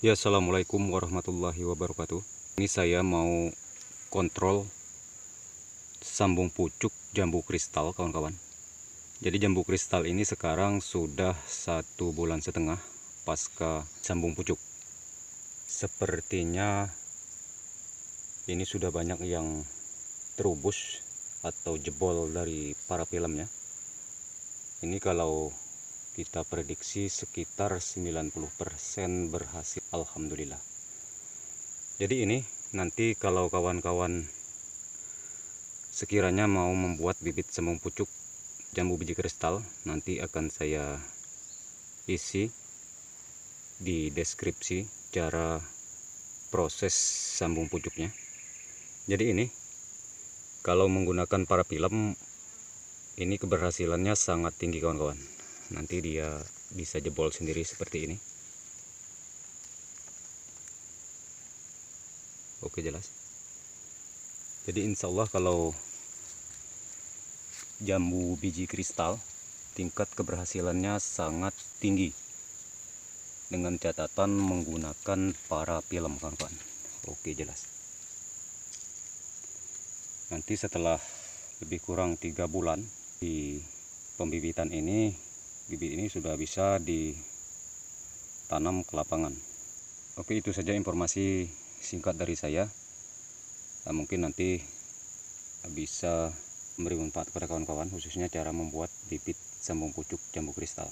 Ya assalamualaikum warahmatullahi wabarakatuh Ini saya mau kontrol sambung pucuk jambu kristal kawan-kawan Jadi jambu kristal ini sekarang sudah satu bulan setengah pasca sambung pucuk Sepertinya ini sudah banyak yang terubus atau jebol dari para filmnya Ini kalau kita prediksi sekitar 90% berhasil Alhamdulillah jadi ini nanti kalau kawan-kawan sekiranya mau membuat bibit semung pucuk jambu biji kristal nanti akan saya isi di deskripsi cara proses sambung pucuknya jadi ini kalau menggunakan para film ini keberhasilannya sangat tinggi kawan-kawan nanti dia bisa jebol sendiri seperti ini oke jelas jadi insya Allah kalau jambu biji kristal tingkat keberhasilannya sangat tinggi dengan catatan menggunakan para film kawan-kawan oke jelas nanti setelah lebih kurang tiga bulan di pembibitan ini bibit ini sudah bisa ditanam ke lapangan oke itu saja informasi singkat dari saya nah, mungkin nanti bisa memberi manfaat kepada kawan-kawan khususnya cara membuat bibit sambung pucuk jambu kristal